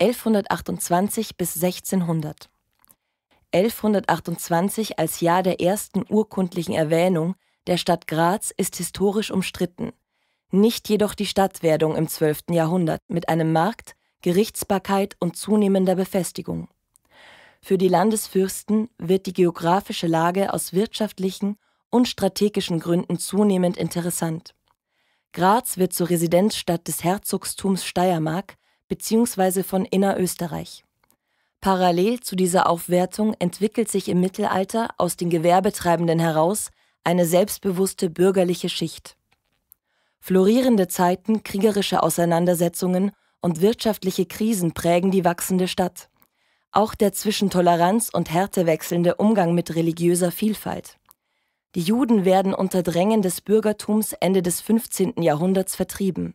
1128 bis 1600. 1128 als Jahr der ersten urkundlichen Erwähnung der Stadt Graz ist historisch umstritten, nicht jedoch die Stadtwerdung im 12. Jahrhundert mit einem Markt, Gerichtsbarkeit und zunehmender Befestigung. Für die Landesfürsten wird die geografische Lage aus wirtschaftlichen und strategischen Gründen zunehmend interessant. Graz wird zur Residenzstadt des Herzogtums Steiermark bzw. von Innerösterreich. Parallel zu dieser Aufwertung entwickelt sich im Mittelalter aus den Gewerbetreibenden heraus eine selbstbewusste bürgerliche Schicht. Florierende Zeiten, kriegerische Auseinandersetzungen und wirtschaftliche Krisen prägen die wachsende Stadt. Auch der zwischen Toleranz und Härte wechselnde Umgang mit religiöser Vielfalt. Die Juden werden unter Drängen des Bürgertums Ende des 15. Jahrhunderts vertrieben.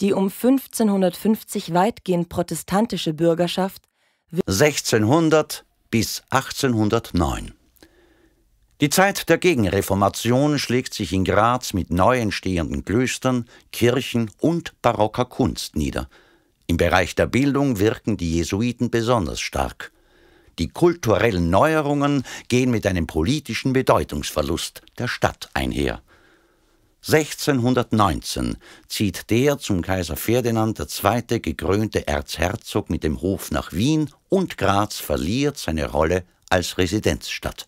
Die um 1550 weitgehend protestantische Bürgerschaft 1600 bis 1809. Die Zeit der Gegenreformation schlägt sich in Graz mit neu entstehenden Klöstern, Kirchen und barocker Kunst nieder. Im Bereich der Bildung wirken die Jesuiten besonders stark. Die kulturellen Neuerungen gehen mit einem politischen Bedeutungsverlust der Stadt einher. 1619 zieht der zum Kaiser Ferdinand II. gekrönte Erzherzog mit dem Hof nach Wien und Graz verliert seine Rolle als Residenzstadt.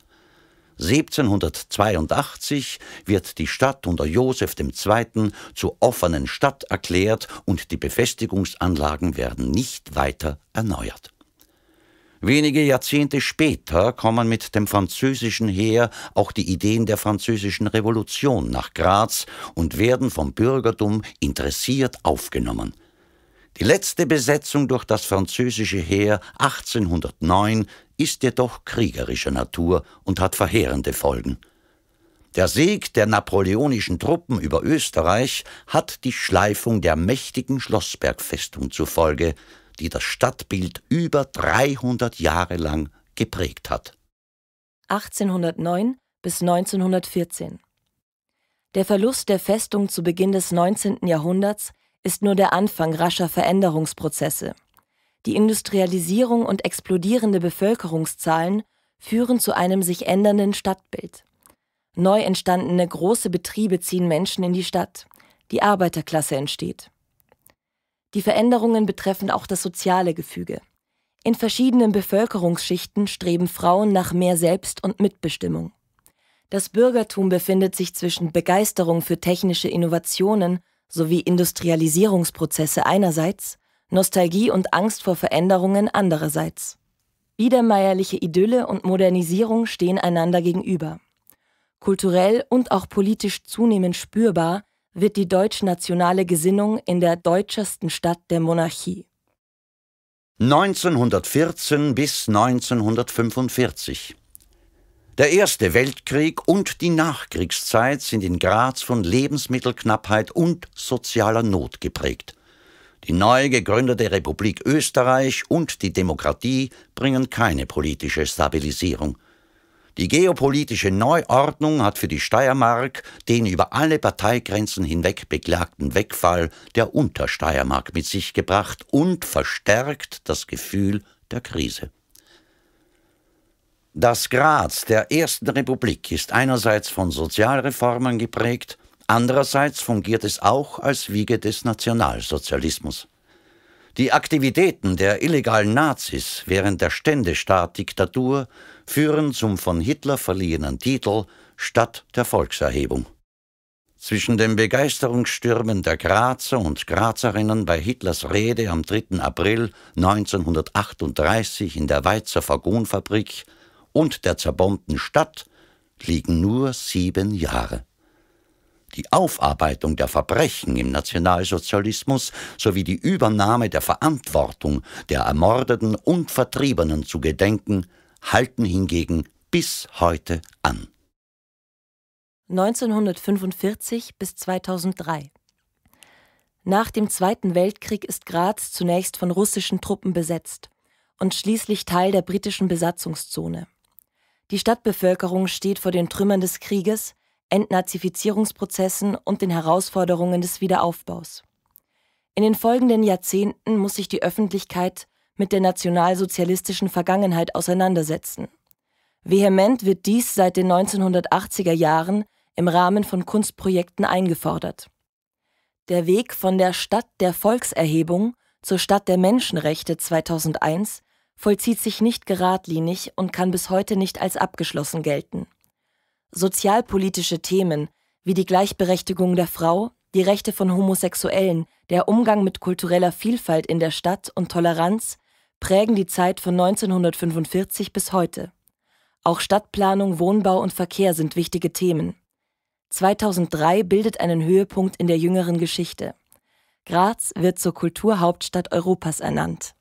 1782 wird die Stadt unter Joseph II. zur offenen Stadt erklärt und die Befestigungsanlagen werden nicht weiter erneuert. Wenige Jahrzehnte später kommen mit dem französischen Heer auch die Ideen der französischen Revolution nach Graz und werden vom Bürgertum interessiert aufgenommen. Die letzte Besetzung durch das französische Heer 1809 ist jedoch kriegerischer Natur und hat verheerende Folgen. Der Sieg der napoleonischen Truppen über Österreich hat die Schleifung der mächtigen Schlossbergfestung zur Folge, die das Stadtbild über 300 Jahre lang geprägt hat. 1809 bis 1914. Der Verlust der Festung zu Beginn des 19. Jahrhunderts ist nur der Anfang rascher Veränderungsprozesse. Die Industrialisierung und explodierende Bevölkerungszahlen führen zu einem sich ändernden Stadtbild. Neu entstandene große Betriebe ziehen Menschen in die Stadt. Die Arbeiterklasse entsteht. Die Veränderungen betreffen auch das soziale Gefüge. In verschiedenen Bevölkerungsschichten streben Frauen nach mehr Selbst- und Mitbestimmung. Das Bürgertum befindet sich zwischen Begeisterung für technische Innovationen sowie Industrialisierungsprozesse einerseits, Nostalgie und Angst vor Veränderungen andererseits. Biedermeierliche Idylle und Modernisierung stehen einander gegenüber. Kulturell und auch politisch zunehmend spürbar wird die deutschnationale Gesinnung in der deutschesten Stadt der Monarchie. 1914 bis 1945 der Erste Weltkrieg und die Nachkriegszeit sind in Graz von Lebensmittelknappheit und sozialer Not geprägt. Die neu gegründete Republik Österreich und die Demokratie bringen keine politische Stabilisierung. Die geopolitische Neuordnung hat für die Steiermark den über alle Parteigrenzen hinweg beklagten Wegfall der Untersteiermark mit sich gebracht und verstärkt das Gefühl der Krise. Das Graz der Ersten Republik ist einerseits von Sozialreformen geprägt, andererseits fungiert es auch als Wiege des Nationalsozialismus. Die Aktivitäten der illegalen Nazis während der Ständestaat-Diktatur führen zum von Hitler verliehenen Titel Stadt der Volkserhebung. Zwischen den Begeisterungsstürmen der Grazer und Grazerinnen bei Hitlers Rede am 3. April 1938 in der Weizer Fagonfabrik und der zerbombten Stadt liegen nur sieben Jahre. Die Aufarbeitung der Verbrechen im Nationalsozialismus sowie die Übernahme der Verantwortung der Ermordeten und Vertriebenen zu gedenken, halten hingegen bis heute an. 1945 bis 2003 Nach dem Zweiten Weltkrieg ist Graz zunächst von russischen Truppen besetzt und schließlich Teil der britischen Besatzungszone. Die Stadtbevölkerung steht vor den Trümmern des Krieges, Entnazifizierungsprozessen und den Herausforderungen des Wiederaufbaus. In den folgenden Jahrzehnten muss sich die Öffentlichkeit mit der nationalsozialistischen Vergangenheit auseinandersetzen. Vehement wird dies seit den 1980er Jahren im Rahmen von Kunstprojekten eingefordert. Der Weg von der Stadt der Volkserhebung zur Stadt der Menschenrechte 2001 vollzieht sich nicht geradlinig und kann bis heute nicht als abgeschlossen gelten sozialpolitische Themen wie die Gleichberechtigung der Frau, die Rechte von Homosexuellen, der Umgang mit kultureller Vielfalt in der Stadt und Toleranz prägen die Zeit von 1945 bis heute. Auch Stadtplanung, Wohnbau und Verkehr sind wichtige Themen. 2003 bildet einen Höhepunkt in der jüngeren Geschichte. Graz wird zur Kulturhauptstadt Europas ernannt.